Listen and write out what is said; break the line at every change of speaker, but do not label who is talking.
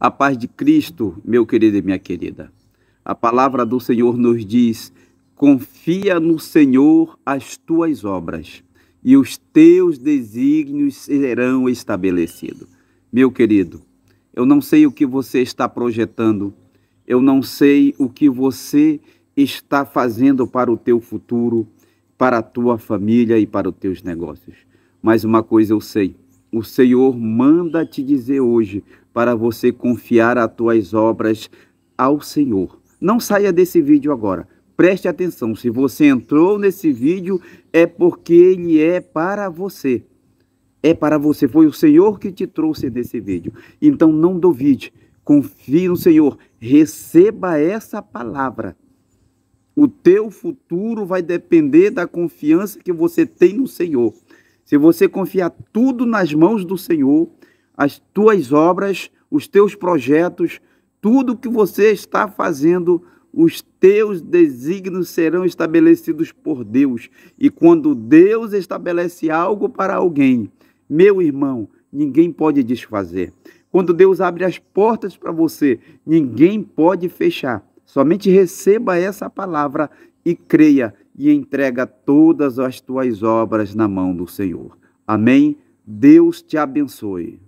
A paz de Cristo, meu querido e minha querida. A palavra do Senhor nos diz: confia no Senhor as tuas obras, e os teus desígnios serão estabelecidos. Meu querido, eu não sei o que você está projetando, eu não sei o que você está fazendo para o teu futuro, para a tua família e para os teus negócios. Mas uma coisa eu sei, o Senhor manda te dizer hoje para você confiar as tuas obras ao Senhor. Não saia desse vídeo agora. Preste atenção, se você entrou nesse vídeo é porque ele é para você. É para você, foi o Senhor que te trouxe desse vídeo. Então não duvide, confie no Senhor, receba essa palavra. O teu futuro vai depender da confiança que você tem no Senhor. Se você confiar tudo nas mãos do Senhor, as tuas obras, os teus projetos, tudo que você está fazendo, os teus desígnios serão estabelecidos por Deus. E quando Deus estabelece algo para alguém, meu irmão, ninguém pode desfazer. Quando Deus abre as portas para você, ninguém pode fechar. Somente receba essa palavra e creia e entrega todas as tuas obras na mão do Senhor. Amém. Deus te abençoe.